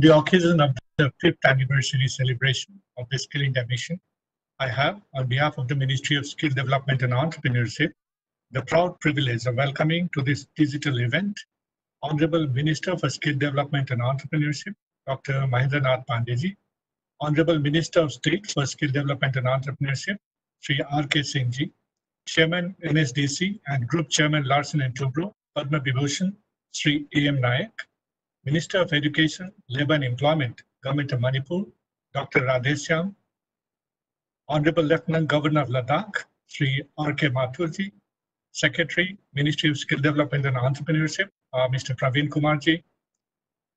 the occasion of the fifth anniversary celebration of the skill Mission, I have, on behalf of the Ministry of Skill Development and Entrepreneurship, the proud privilege of welcoming to this digital event Honorable Minister for Skill Development and Entrepreneurship, Dr. Mahendra Nath Pandeji, Honorable Minister of State for Skill Development and Entrepreneurship, Sri R.K. Singhji, Chairman NSDC and Group Chairman Larsen and Tobro, Padma Vibhushan, Sri A.M. Nayak, Minister of Education, Labour and Employment, Government of Manipur, Dr. Radhesham, Honorable Lieutenant Governor of Ladakh, Sri R.K. Mathurji, Secretary, Ministry of Skill Development and Entrepreneurship, uh, Mr. Praveen Kumarji,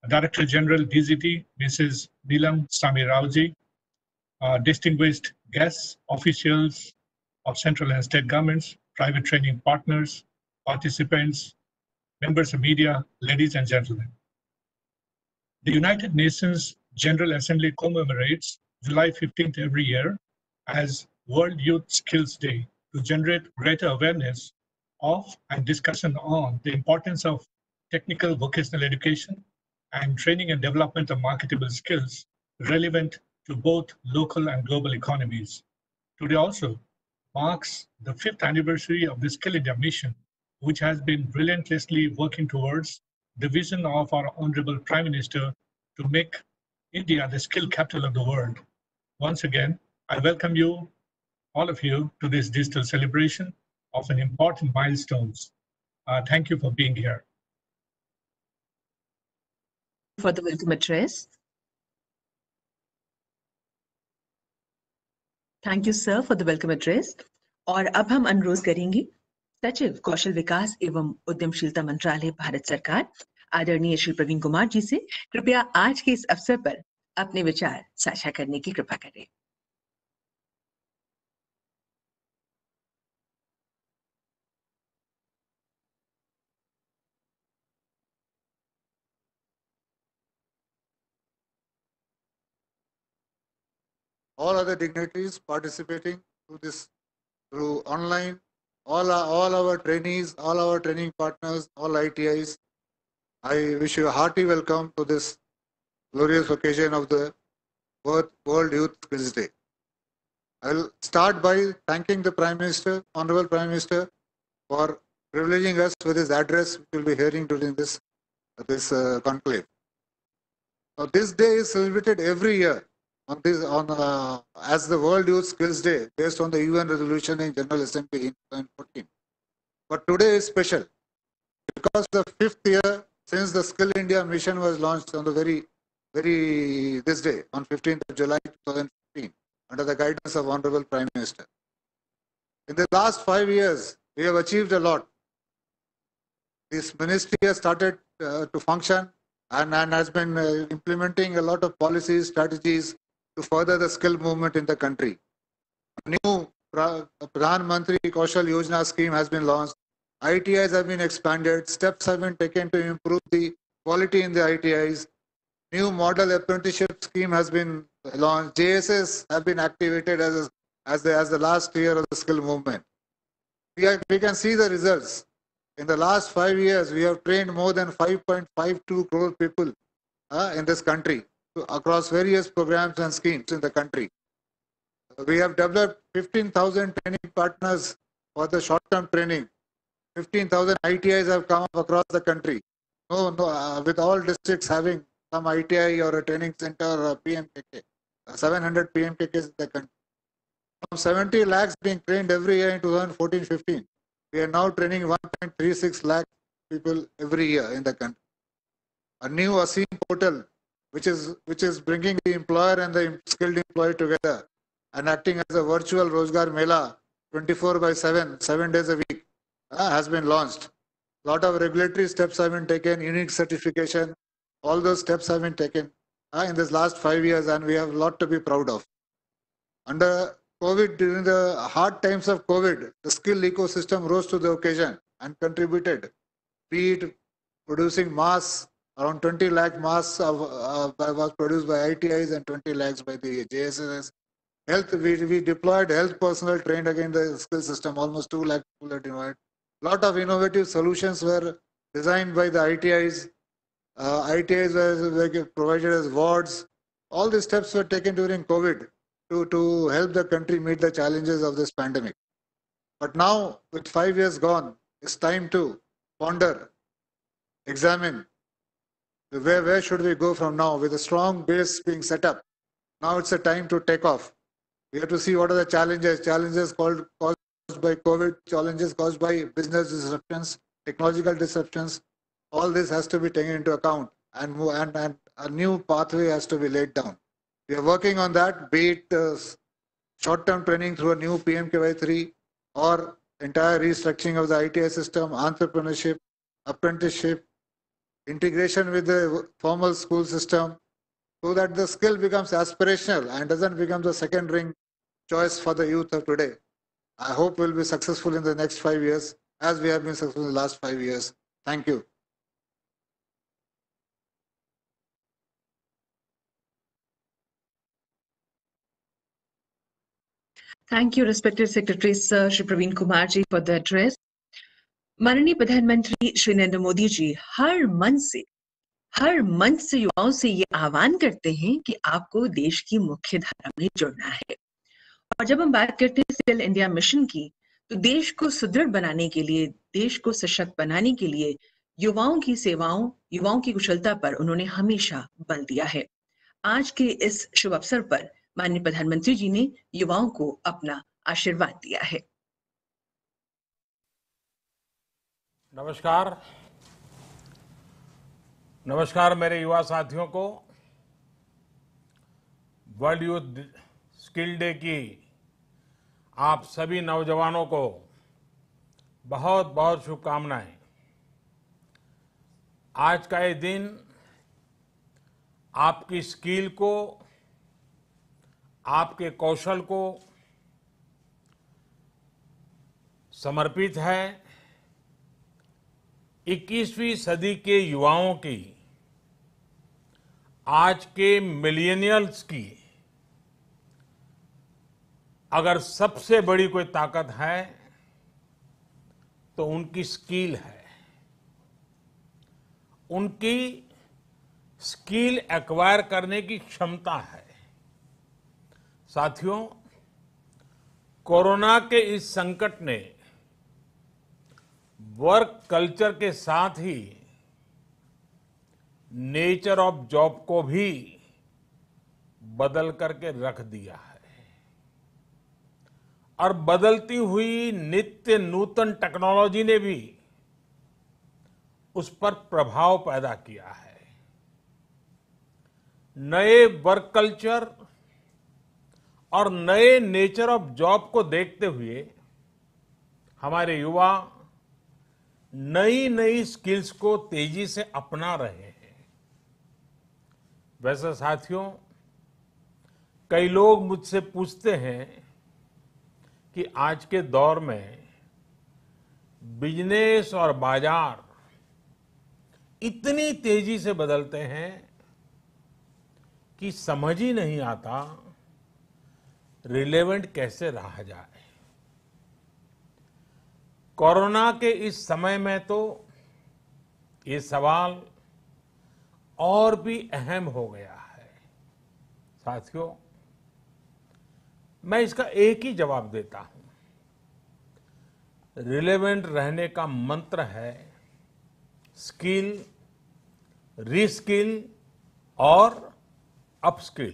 Director General DGT, Mrs. Neelam Sami uh, distinguished guests, officials of central and state governments, private training partners, participants, members of media, ladies and gentlemen. The United Nations General Assembly commemorates July 15th every year as World Youth Skills Day to generate greater awareness of and discussion on the importance of technical vocational education and training and development of marketable skills relevant to both local and global economies. Today also marks the fifth anniversary of the Skill India mission, which has been relentlessly working towards the vision of our Honorable Prime Minister to make India the skill capital of the world. Once again, I welcome you, all of you, to this digital celebration of an important milestone. Uh, thank you for being here. For the welcome address. Thank you, sir, for the welcome address. And now we will सचिव कौशल विकास एवं उद्यमशीलता मंत्रालय भारत सरकार आदरणीय श्री प्रवीण कुमार जी से कृपया आज के इस अवसर पर अपने विचार साझा करने की कृपा करें all other dignitaries participating through this through online all our, all our trainees, all our training partners, all ITIs. I wish you a hearty welcome to this glorious occasion of the World Youth Quiz Day. I'll start by thanking the Prime Minister, Honorable Prime Minister, for privileging us with his address, which we'll be hearing during this, this uh, conclave. Now, this day is celebrated every year on this on uh, as the World Youth Skills Day based on the UN resolution in General Assembly in 2014. But today is special because the fifth year since the Skill India mission was launched on the very very this day on 15th of July 2015 under the guidance of Honorable Prime Minister. In the last five years, we have achieved a lot. This ministry has started uh, to function and, and has been uh, implementing a lot of policies, strategies, to further the skill movement in the country. a New Pradhan Mantri Kaushal Yojana scheme has been launched. ITIs have been expanded. Steps have been taken to improve the quality in the ITIs. New model apprenticeship scheme has been launched. JSS have been activated as, as, the, as the last year of the skill movement. We, are, we can see the results. In the last five years, we have trained more than 5.52 crore people uh, in this country across various programs and schemes in the country. We have developed 15,000 training partners for the short-term training. 15,000 ITIs have come up across the country. No, no, uh, with all districts having some ITI or a training center or a PMKK, uh, 700 PMKKs in the country. From 70 lakhs being trained every year in 2014-15, we are now training 1.36 lakh people every year in the country. A new ASEAN portal which is which is bringing the employer and the skilled employee together and acting as a virtual Rojgar Mela 24 by 7, 7 days a week uh, has been launched. A lot of regulatory steps have been taken, unique certification, all those steps have been taken uh, in this last five years and we have a lot to be proud of. Under COVID, during the hard times of COVID, the skill ecosystem rose to the occasion and contributed, be it producing mass around 20 lakh masks of, uh, was produced by ITIs and 20 lakhs by the JSS. Health, we, we deployed health personnel trained against the skill system, almost 2 lakh people are deployed. Lot of innovative solutions were designed by the ITIs. Uh, ITIs were, were provided as wards. All these steps were taken during COVID to, to help the country meet the challenges of this pandemic. But now, with five years gone, it's time to ponder, examine, where, where should we go from now with a strong base being set up? Now it's a time to take off. We have to see what are the challenges, challenges called, caused by COVID, challenges caused by business disruptions, technological disruptions. All this has to be taken into account and, and, and a new pathway has to be laid down. We are working on that, be it uh, short-term training through a new PMKY3 or entire restructuring of the ITI system, entrepreneurship, apprenticeship, integration with the formal school system so that the skill becomes aspirational and doesn't become the second ring choice for the youth of today. I hope we'll be successful in the next five years as we have been successful in the last five years. Thank you. Thank you, respected Secretary Sir Shri Praveen Kumarji for the address. माननीय प्रधानमंत्री श्री नरेंद्र मोदी जी हर मन से हर मंच से युवाओं से ये आह्वान करते हैं कि आपको देश की मुख्य धारा में जुड़ना है और जब हम बात करते हैं स्किल इंडिया मिशन की तो देश को सुदृढ़ बनाने के लिए देश को सशक्त बनाने के लिए युवाओं की सेवाओं युवाओं की कुशलता पर उन्होंने हमेशा बल दिया है आज के इस शुभ अवसर पर माननीय प्रधानमंत्री जी ने युवाओं को अपना आशीर्वाद दिया है नमस्कार नमस्कार मेरे युवा साथियों को वर्ल्ड यूथ स्किल डे की आप सभी नौजवानों को बहुत बहुत शुभकामनाएं आज का ये दिन आपकी स्किल को आपके कौशल को समर्पित है 21वीं सदी के युवाओं की आज के मिलियनियल्स की अगर सबसे बड़ी कोई ताकत है तो उनकी स्किल है उनकी स्किल एक्वायर करने की क्षमता है साथियों कोरोना के इस संकट ने वर्क कल्चर के साथ ही नेचर ऑफ जॉब को भी बदल करके रख दिया है और बदलती हुई नित्य नूतन टेक्नोलॉजी ने भी उस पर प्रभाव पैदा किया है नए वर्क कल्चर और नए नेचर ऑफ जॉब को देखते हुए हमारे युवा नई नई स्किल्स को तेजी से अपना रहे हैं वैसे साथियों कई लोग मुझसे पूछते हैं कि आज के दौर में बिजनेस और बाजार इतनी तेजी से बदलते हैं कि समझ ही नहीं आता रिलेवेंट कैसे रहा जाए कोरोना के इस समय में तो ये सवाल और भी अहम हो गया है साथियों मैं इसका एक ही जवाब देता हूं रिलेवेंट रहने का मंत्र है स्किल रिस्किल और अपस्किल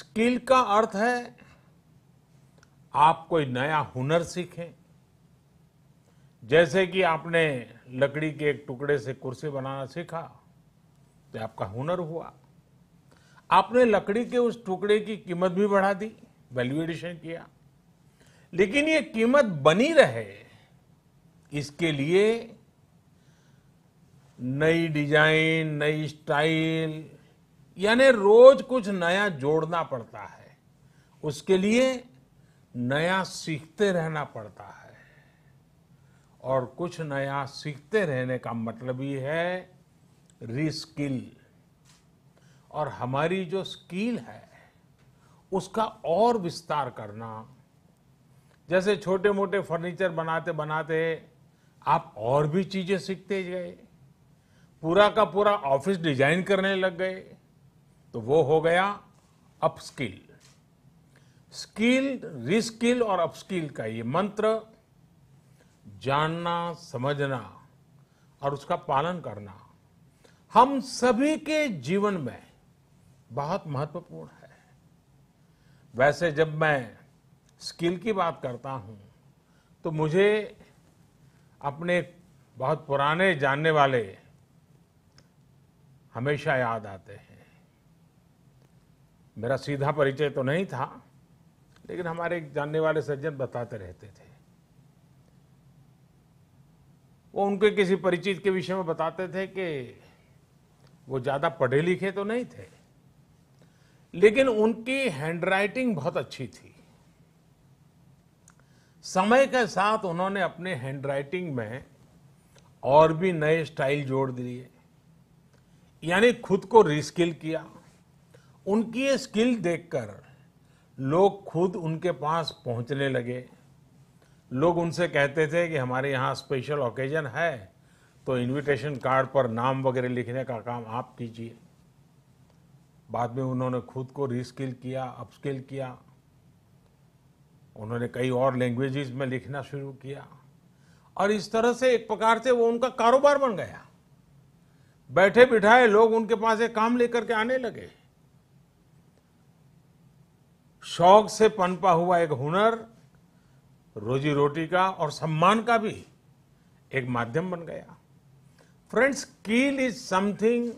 स्किल का अर्थ है आप कोई नया हुनर सीखें जैसे कि आपने लकड़ी के एक टुकड़े से कुर्सी बनाना सीखा तो आपका हुनर हुआ आपने लकड़ी के उस टुकड़े की कीमत भी बढ़ा दी वैल्यू एडिशन किया लेकिन ये कीमत बनी रहे इसके लिए नई डिजाइन नई स्टाइल यानी रोज कुछ नया जोड़ना पड़ता है उसके लिए नया सीखते रहना पड़ता है और कुछ नया सीखते रहने का मतलब ही है रिस्किल और हमारी जो स्किल है उसका और विस्तार करना जैसे छोटे मोटे फर्नीचर बनाते बनाते आप और भी चीज़ें सीखते गए पूरा का पूरा ऑफिस डिजाइन करने लग गए तो वो हो गया अपस्किल स्किल रिस्किल और अपस्किल का ये मंत्र जानना समझना और उसका पालन करना हम सभी के जीवन में बहुत महत्वपूर्ण है वैसे जब मैं स्किल की बात करता हूं तो मुझे अपने बहुत पुराने जानने वाले हमेशा याद आते हैं मेरा सीधा परिचय तो नहीं था लेकिन हमारे जानने वाले सज्जन बताते रहते थे वो उनके किसी परिचित के विषय में बताते थे कि वो ज़्यादा पढ़े लिखे तो नहीं थे लेकिन उनकी हैंडराइटिंग बहुत अच्छी थी समय के साथ उन्होंने अपने हैंडराइटिंग में और भी नए स्टाइल जोड़ दिए यानी खुद को रिस्किल किया उनकी ये स्किल देखकर लोग खुद उनके पास पहुंचने लगे लोग उनसे कहते थे कि हमारे यहाँ स्पेशल ओकेजन है तो इनविटेशन कार्ड पर नाम वगैरह लिखने का काम आप कीजिए बाद में उन्होंने खुद को रिस्किल किया अपस्किल किया उन्होंने कई और लैंग्वेजेस में लिखना शुरू किया और इस तरह से एक प्रकार से वो उनका कारोबार बन गया बैठे बिठाए लोग उनके पास एक काम लेकर के आने लगे शौक से पनपा हुआ एक हुनर रोजी रोटी का और सम्मान का भी एक माध्यम बन गया friends skill is something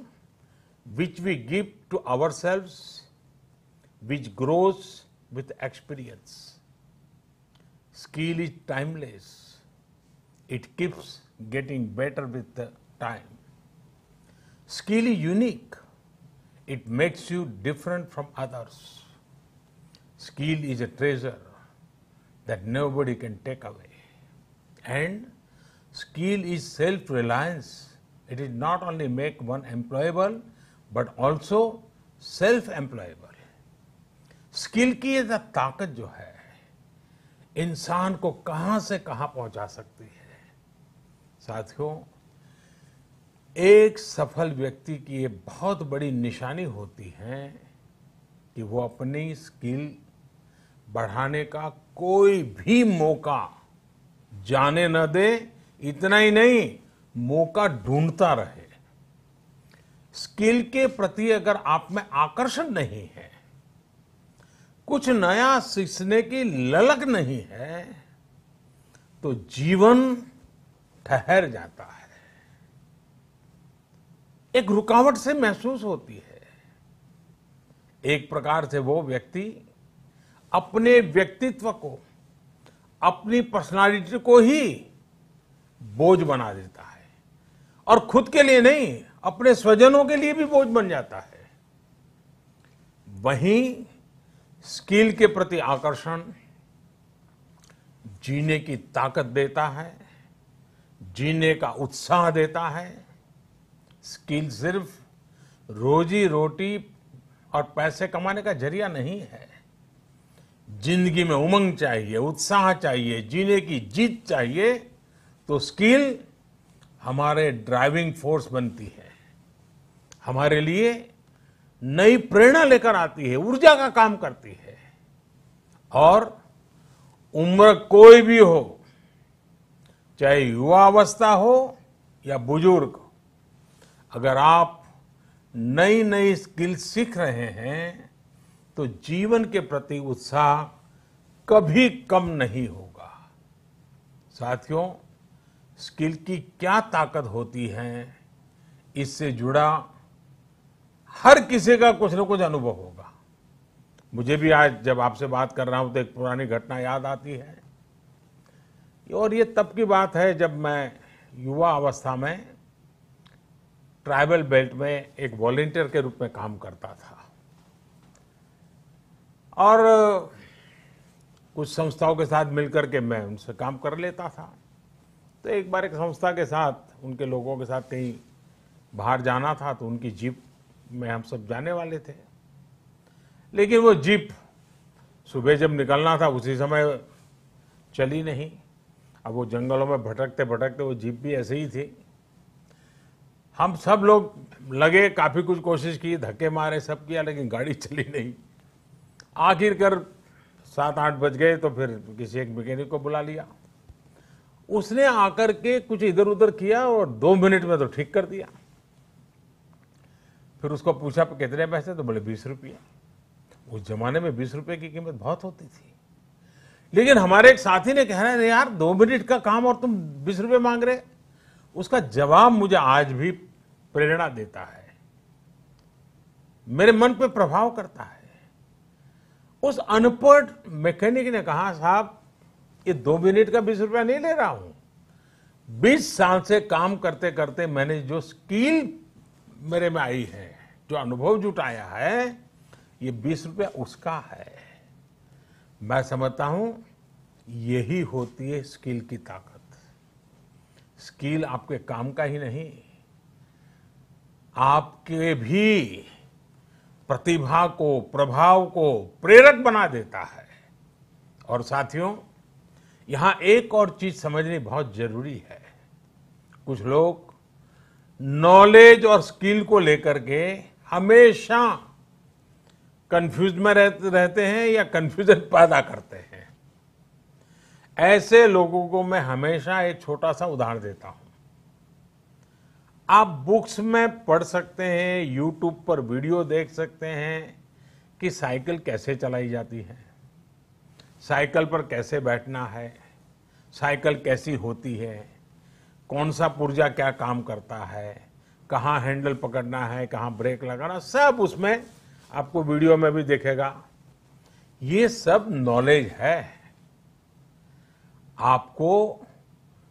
which we give to our self which grows with experience skill is timeless it keeps getting better with time skill is unique it makes you different from others skill is a treasure that nobody can take away. And skill is self-reliance. It is not only make one employable, but also self-employable. Skill ki is a taakat jo hai. इंसान को कहाँ से कहाँ पहुँचा सकती है साथियों एक सफल व्यक्ति की ये बहुत बड़ी निशानी होती है कि वो अपनी स्किल बढ़ाने का कोई भी मौका जाने न दे इतना ही नहीं मौका ढूंढता रहे स्किल के प्रति अगर आप में आकर्षण नहीं है कुछ नया सीखने की ललक नहीं है तो जीवन ठहर जाता है एक रुकावट से महसूस होती है एक प्रकार से वो व्यक्ति अपने व्यक्तित्व को अपनी पर्सनालिटी को ही बोझ बना देता है और खुद के लिए नहीं अपने स्वजनों के लिए भी बोझ बन जाता है वहीं स्किल के प्रति आकर्षण जीने की ताकत देता है जीने का उत्साह देता है स्किल सिर्फ रोजी रोटी और पैसे कमाने का जरिया नहीं है जिंदगी में उमंग चाहिए उत्साह चाहिए जीने की जीत चाहिए तो स्किल हमारे ड्राइविंग फोर्स बनती है हमारे लिए नई प्रेरणा लेकर आती है ऊर्जा का काम करती है और उम्र कोई भी हो चाहे युवा अवस्था हो या बुजुर्ग अगर आप नई नई स्किल सीख रहे हैं तो जीवन के प्रति उत्साह कभी कम नहीं होगा साथियों स्किल की क्या ताकत होती है इससे जुड़ा हर किसी का कुछ न कुछ अनुभव होगा मुझे भी आज जब आपसे बात कर रहा हूं तो एक पुरानी घटना याद आती है और ये तब की बात है जब मैं युवा अवस्था में ट्राइबल बेल्ट में एक वॉलेंटियर के रूप में काम करता था और कुछ संस्थाओं के साथ मिलकर के मैं उनसे काम कर लेता था तो एक बार एक संस्था के साथ उनके लोगों के साथ कहीं बाहर जाना था तो उनकी जीप में हम सब जाने वाले थे लेकिन वो जीप सुबह जब निकलना था उसी समय चली नहीं अब वो जंगलों में भटकते भटकते वो जीप भी ऐसे ही थी हम सब लोग लगे काफ़ी कुछ कोशिश की धक्के मारे सब किया लेकिन गाड़ी चली नहीं आखिरकार सात आठ बज गए तो फिर किसी एक मैकेनिक को बुला लिया उसने आकर के कुछ इधर उधर किया और दो मिनट में तो ठीक कर दिया फिर उसको पूछा कितने पैसे तो बोले बीस रुपये उस जमाने में बीस रुपये की कीमत बहुत होती थी लेकिन हमारे एक साथी ने कह रहे हैं यार दो मिनट का काम और तुम बीस रुपये मांग रहे उसका जवाब मुझे आज भी प्रेरणा देता है मेरे मन पे प्रभाव करता है उस अनपढ़ मैकेनिक ने कहा साहब ये दो मिनट का बीस रुपया नहीं ले रहा हूं बीस साल से काम करते करते मैंने जो स्किल मेरे में आई है जो अनुभव जुटाया है ये बीस रुपया उसका है मैं समझता हूं यही होती है स्किल की ताकत स्किल आपके काम का ही नहीं आपके भी प्रतिभा को प्रभाव को प्रेरक बना देता है और साथियों यहां एक और चीज समझनी बहुत जरूरी है कुछ लोग नॉलेज और स्किल को लेकर के हमेशा कंफ्यूज में रहते हैं या कंफ्यूजन पैदा करते हैं ऐसे लोगों को मैं हमेशा एक छोटा सा उदाहरण देता हूं आप बुक्स में पढ़ सकते हैं यूट्यूब पर वीडियो देख सकते हैं कि साइकिल कैसे चलाई जाती है साइकिल पर कैसे बैठना है साइकिल कैसी होती है कौन सा पुर्जा क्या काम करता है कहाँ हैंडल पकड़ना है कहाँ ब्रेक लगाना सब उसमें आपको वीडियो में भी देखेगा ये सब नॉलेज है आपको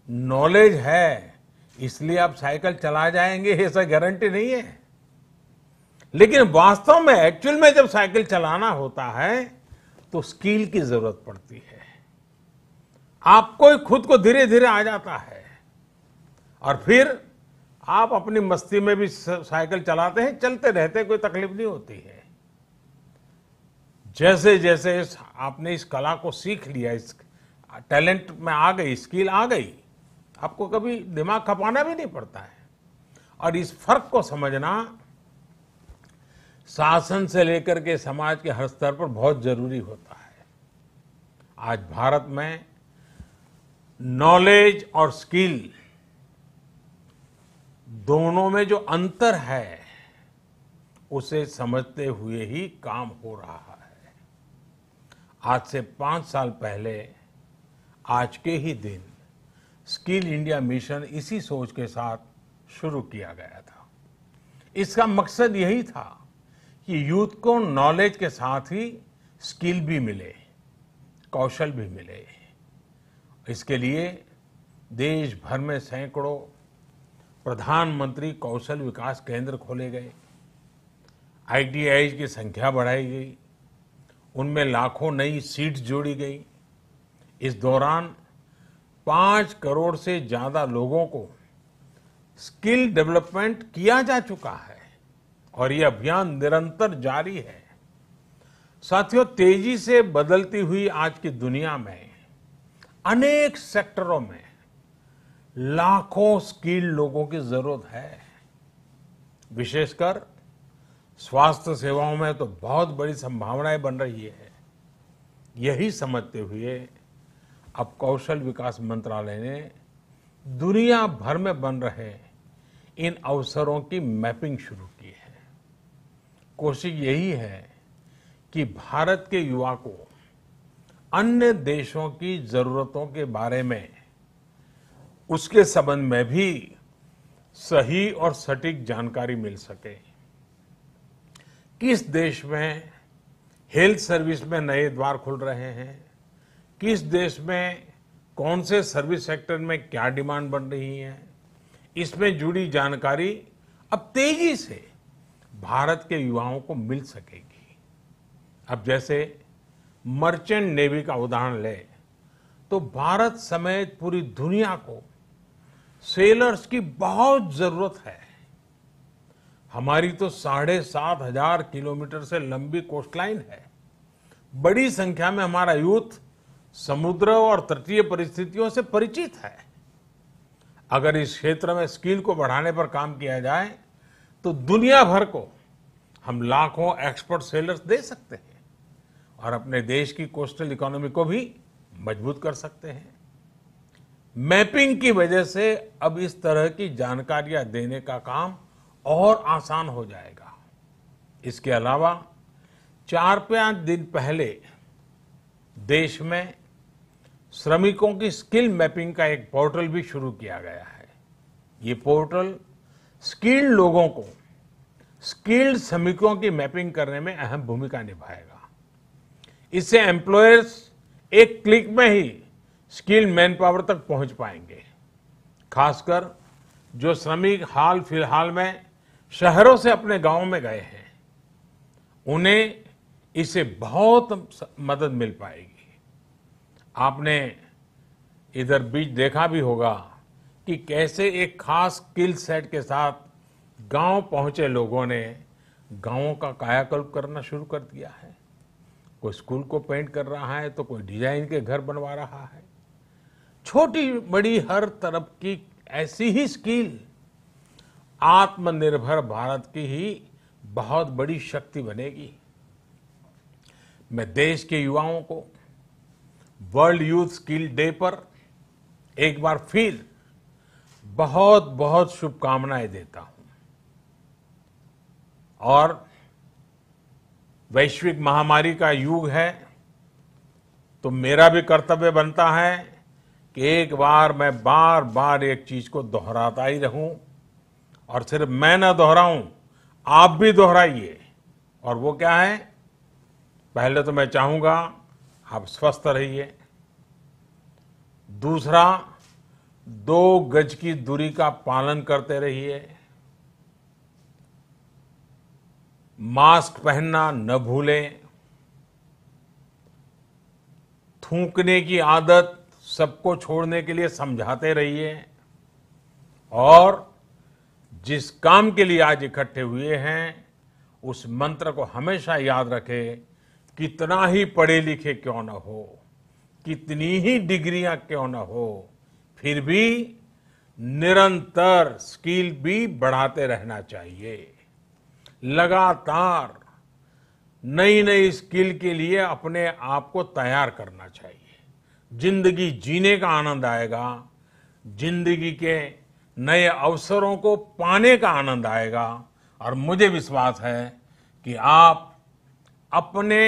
नॉलेज है इसलिए आप साइकिल चला जाएंगे ऐसा गारंटी नहीं है लेकिन वास्तव में एक्चुअल में जब साइकिल चलाना होता है तो स्किल की जरूरत पड़ती है आपको ही खुद को धीरे धीरे आ जाता है और फिर आप अपनी मस्ती में भी साइकिल चलाते हैं चलते रहते कोई तकलीफ नहीं होती है जैसे जैसे इस, आपने इस कला को सीख लिया इस टैलेंट में आ गई स्किल आ गई आपको कभी दिमाग खपाना भी नहीं पड़ता है और इस फर्क को समझना शासन से लेकर के समाज के हर स्तर पर बहुत जरूरी होता है आज भारत में नॉलेज और स्किल दोनों में जो अंतर है उसे समझते हुए ही काम हो रहा है आज से पांच साल पहले आज के ही दिन स्किल इंडिया मिशन इसी सोच के साथ शुरू किया गया था इसका मकसद यही था कि यूथ को नॉलेज के साथ ही स्किल भी मिले कौशल भी मिले इसके लिए देश भर में सैकड़ों प्रधानमंत्री कौशल विकास केंद्र खोले गए आईटीआई की संख्या बढ़ाई गई उनमें लाखों नई सीट्स जोड़ी गई इस दौरान पांच करोड़ से ज्यादा लोगों को स्किल डेवलपमेंट किया जा चुका है और यह अभियान निरंतर जारी है साथियों तेजी से बदलती हुई आज की दुनिया में अनेक सेक्टरों में लाखों स्किल लोगों की जरूरत है विशेषकर स्वास्थ्य सेवाओं में तो बहुत बड़ी संभावनाएं बन रही है यही समझते हुए अब कौशल विकास मंत्रालय ने दुनिया भर में बन रहे इन अवसरों की मैपिंग शुरू की है कोशिश यही है कि भारत के युवा को अन्य देशों की जरूरतों के बारे में उसके संबंध में भी सही और सटीक जानकारी मिल सके किस देश में हेल्थ सर्विस में नए द्वार खुल रहे हैं किस देश में कौन से सर्विस सेक्टर में क्या डिमांड बन रही है इसमें जुड़ी जानकारी अब तेजी से भारत के युवाओं को मिल सकेगी अब जैसे मर्चेंट नेवी का उदाहरण ले तो भारत समेत पूरी दुनिया को सेलर्स की बहुत जरूरत है हमारी तो साढ़े सात हजार किलोमीटर से लंबी कोस्टलाइन है बड़ी संख्या में हमारा यूथ समुद्र और तटीय परिस्थितियों से परिचित है अगर इस क्षेत्र में स्किल को बढ़ाने पर काम किया जाए तो दुनिया भर को हम लाखों एक्सपर्ट सेलर्स दे सकते हैं और अपने देश की कोस्टल इकोनॉमी को भी मजबूत कर सकते हैं मैपिंग की वजह से अब इस तरह की जानकारियां देने का काम और आसान हो जाएगा इसके अलावा चार पांच दिन पहले देश में श्रमिकों की स्किल मैपिंग का एक पोर्टल भी शुरू किया गया है ये पोर्टल स्किल्ड लोगों को स्किल्ड श्रमिकों की मैपिंग करने में अहम भूमिका निभाएगा इससे एम्प्लॉयर्स एक क्लिक में ही स्किल्ड मैन पावर तक पहुंच पाएंगे खासकर जो श्रमिक हाल फिलहाल में शहरों से अपने गांव में गए हैं उन्हें इससे बहुत मदद मिल पाएगी आपने इधर बीच देखा भी होगा कि कैसे एक खास स्किल सेट के साथ गांव पहुंचे लोगों ने गांवों का कायाकल्प करना शुरू कर दिया है कोई स्कूल को पेंट कर रहा है तो कोई डिजाइन के घर बनवा रहा है छोटी बड़ी हर तरफ की ऐसी ही स्किल आत्मनिर्भर भारत की ही बहुत बड़ी शक्ति बनेगी मैं देश के युवाओं को वर्ल्ड यूथ स्किल डे पर एक बार फिर बहुत बहुत शुभकामनाएं देता हूं और वैश्विक महामारी का युग है तो मेरा भी कर्तव्य बनता है कि एक बार मैं बार बार एक चीज को दोहराता ही रहूं और सिर्फ मैं ना दोहराऊं आप भी दोहराइए और वो क्या है पहले तो मैं चाहूंगा आप स्वस्थ रहिए दूसरा दो गज की दूरी का पालन करते रहिए मास्क पहनना न भूलें थूकने की आदत सबको छोड़ने के लिए समझाते रहिए और जिस काम के लिए आज इकट्ठे हुए हैं उस मंत्र को हमेशा याद रखें कितना ही पढ़े लिखे क्यों ना हो कितनी ही डिग्रियां क्यों ना हो फिर भी निरंतर स्किल भी बढ़ाते रहना चाहिए लगातार नई नई स्किल के लिए अपने आप को तैयार करना चाहिए जिंदगी जीने का आनंद आएगा जिंदगी के नए अवसरों को पाने का आनंद आएगा और मुझे विश्वास है कि आप अपने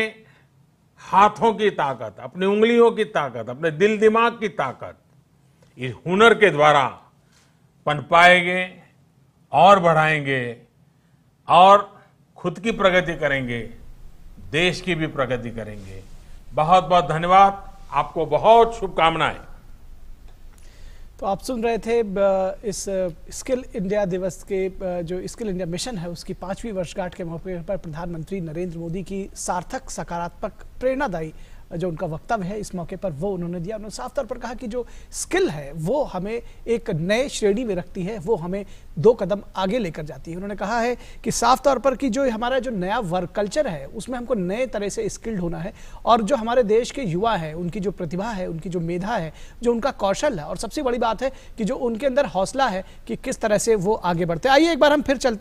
हाथों की ताकत अपनी उंगलियों की ताकत अपने दिल दिमाग की ताकत इस हुनर के द्वारा पनपाएंगे और बढ़ाएंगे और खुद की प्रगति करेंगे देश की भी प्रगति करेंगे बहुत बहुत धन्यवाद आपको बहुत शुभकामनाएं तो आप सुन रहे थे इस स्किल इंडिया दिवस के जो स्किल इंडिया मिशन है उसकी पांचवी वर्षगांठ के मौके पर प्रधानमंत्री नरेंद्र मोदी की सार्थक सकारात्मक प्रेरणादायी जो उनका वक्तव्य है इस मौके पर वो उन्होंने दिया उन्होंने साफ तौर पर कहा कि जो स्किल है वो हमें एक नए श्रेणी में रखती है वो हमें दो कदम आगे लेकर जाती है उन्होंने कहा है कि साफ तौर पर कि जो हमारा जो नया वर्क कल्चर है उसमें हमको नए तरह से स्किल्ड होना है और जो हमारे देश के युवा हैं उनकी जो प्रतिभा है उनकी जो मेधा है जो उनका कौशल है और सबसे बड़ी बात है कि जो उनके अंदर हौसला है कि किस तरह से वो आगे बढ़ते आइए एक बार हम फिर चलते